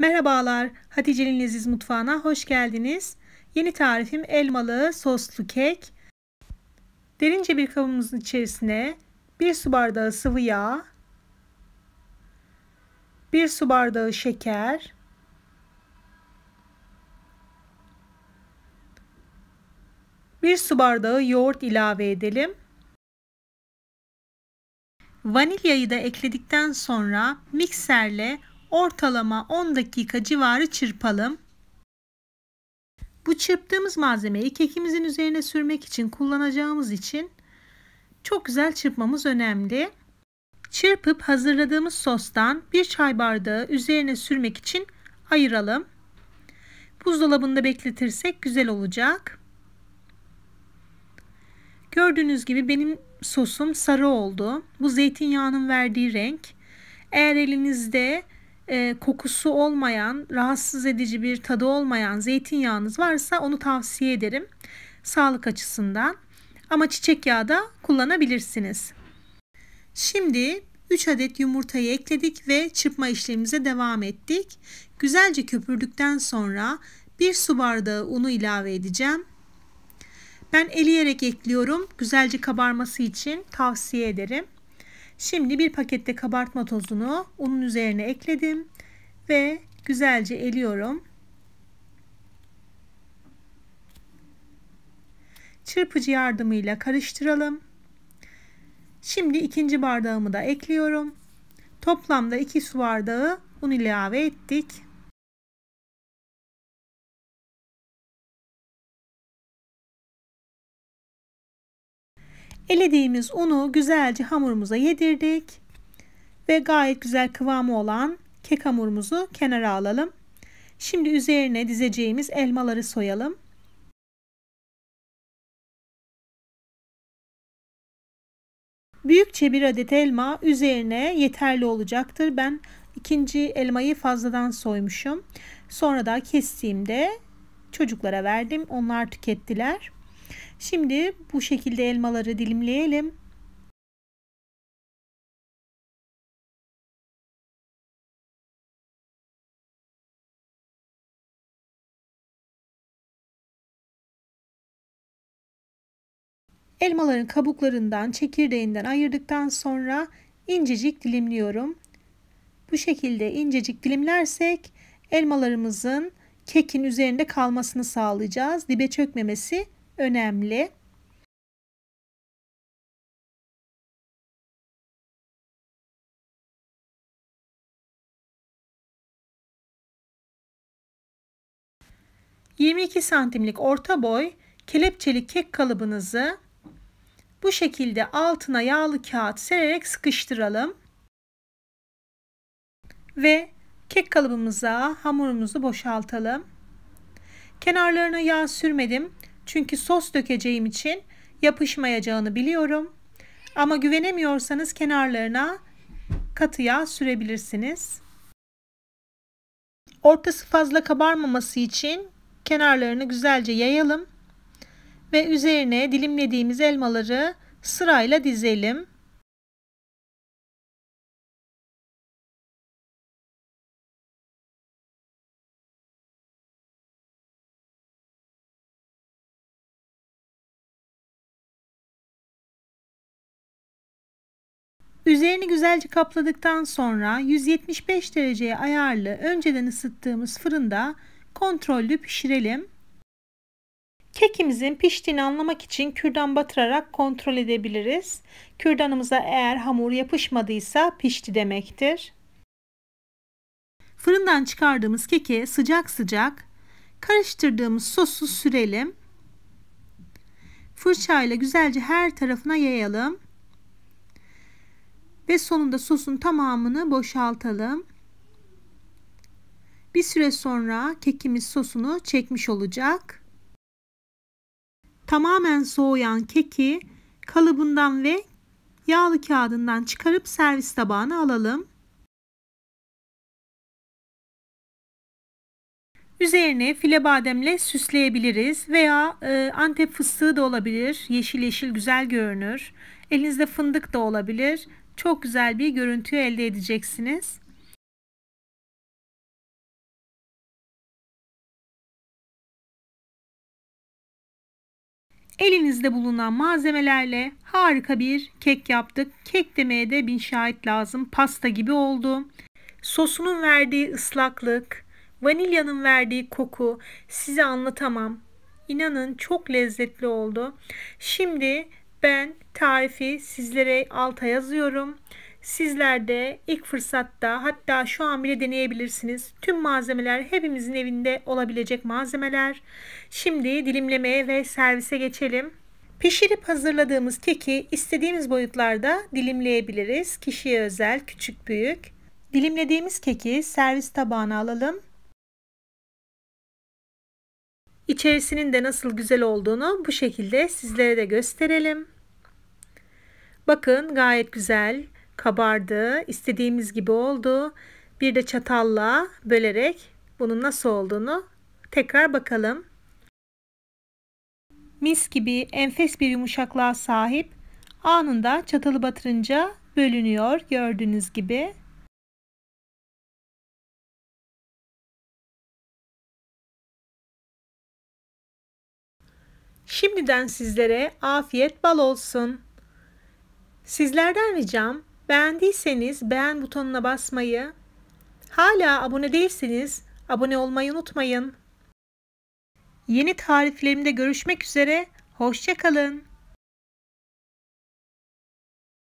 Merhabalar, Hatice'nin Leziz Mutfağı'na hoş geldiniz. Yeni tarifim elmalı soslu kek. Derince bir kabımızın içerisine 1 su bardağı sıvı yağ, 1 su bardağı şeker, 1 su bardağı yoğurt ilave edelim. Vanilyayı da ekledikten sonra mikserle ortalama 10 dakika civarı çırpalım. Bu çırptığımız malzemeyi kekimizin üzerine sürmek için kullanacağımız için çok güzel çırpmamız önemli. Çırpıp hazırladığımız sostan bir çay bardağı üzerine sürmek için ayıralım. Buzdolabında bekletirsek güzel olacak. Gördüğünüz gibi benim sosum sarı oldu. Bu zeytinyağının verdiği renk. Eğer elinizde e, kokusu olmayan, rahatsız edici bir tadı olmayan zeytinyağınız varsa onu tavsiye ederim sağlık açısından. Ama çiçek yağı da kullanabilirsiniz. Şimdi 3 adet yumurtayı ekledik ve çırpma işlemimize devam ettik. Güzelce köpürdükten sonra 1 su bardağı unu ilave edeceğim. Ben eleyerek ekliyorum. Güzelce kabarması için tavsiye ederim. Şimdi bir pakette kabartma tozunu unun üzerine ekledim ve güzelce eliyorum. Çırpıcı yardımıyla karıştıralım. Şimdi ikinci bardağımı da ekliyorum. Toplamda 2 su bardağı un ilave ettik. Elediğimiz unu güzelce hamurumuza yedirdik. Ve gayet güzel kıvamı olan kek hamurumuzu kenara alalım. Şimdi üzerine dizeceğimiz elmaları soyalım. Büyükçe bir adet elma üzerine yeterli olacaktır. Ben ikinci elmayı fazladan soymuşum. Sonra da kestiğimde çocuklara verdim. Onlar tükettiler. Şimdi bu şekilde elmaları dilimleyelim. Elmaların kabuklarından, çekirdeğinden ayırdıktan sonra incecik dilimliyorum. Bu şekilde incecik dilimlersek elmalarımızın kekin üzerinde kalmasını sağlayacağız. Dibe çökmemesi önemli. ...22 santimlik orta boy kelepçeli kek kalıbınızı bu şekilde altına yağlı kağıt sererek sıkıştıralım. Ve kek kalıbımıza hamurumuzu boşaltalım. Kenarlarına yağ sürmedim. Çünkü sos dökeceğim için yapışmayacağını biliyorum. Ama güvenemiyorsanız kenarlarına katı yağ sürebilirsiniz. Ortası fazla kabarmaması için kenarlarını güzelce yayalım ve üzerine dilimlediğimiz elmaları sırayla dizelim. Üzerini güzelce kapladıktan sonra 175 dereceye ayarlı önceden ısıttığımız fırında kontrollü pişirelim. Kekimizin piştiğini anlamak için kürdan batırarak kontrol edebiliriz. Kürdanımıza eğer hamur yapışmadıysa pişti demektir. Fırından çıkardığımız keki sıcak sıcak karıştırdığımız sosu sürelim. Fırçayla güzelce her tarafına yayalım. Ve sonunda sosun tamamını boşaltalım. Bir süre sonra kekimiz sosunu çekmiş olacak. Tamamen soğuyan keki kalıbından ve yağlı kağıdından çıkarıp servis tabağına alalım. Üzerine file bademle süsleyebiliriz veya e, antep fıstığı da olabilir. Yeşil yeşil güzel görünür. Elinizde fındık da olabilir çok güzel bir görüntü elde edeceksiniz. Elinizde bulunan malzemelerle harika bir kek yaptık. Kek demeye de bin şahit lazım. Pasta gibi oldu. Sosunun verdiği ıslaklık, vanilyanın verdiği koku size anlatamam. İnanın çok lezzetli oldu. Şimdi ben tarifi sizlere alta yazıyorum. Sizler de ilk fırsatta hatta şu an bile deneyebilirsiniz. Tüm malzemeler hepimizin evinde olabilecek malzemeler. Şimdi dilimlemeye ve servise geçelim. Pişirip hazırladığımız keki istediğimiz boyutlarda dilimleyebiliriz. Kişiye özel, küçük, büyük. Dilimlediğimiz keki servis tabağına alalım İçerisinin de nasıl güzel olduğunu bu şekilde sizlere de gösterelim. Bakın gayet güzel kabardı. İstediğimiz gibi oldu. Bir de çatalla bölerek bunun nasıl olduğunu tekrar bakalım. Mis gibi enfes bir yumuşaklığa sahip anında çatalı batırınca bölünüyor gördüğünüz gibi. Şimdiden sizlere afiyet bal olsun. Sizlerden ricam beğendiyseniz beğen butonuna basmayı, hala abone değilseniz abone olmayı unutmayın. Yeni tariflerimde görüşmek üzere, hoşçakalın.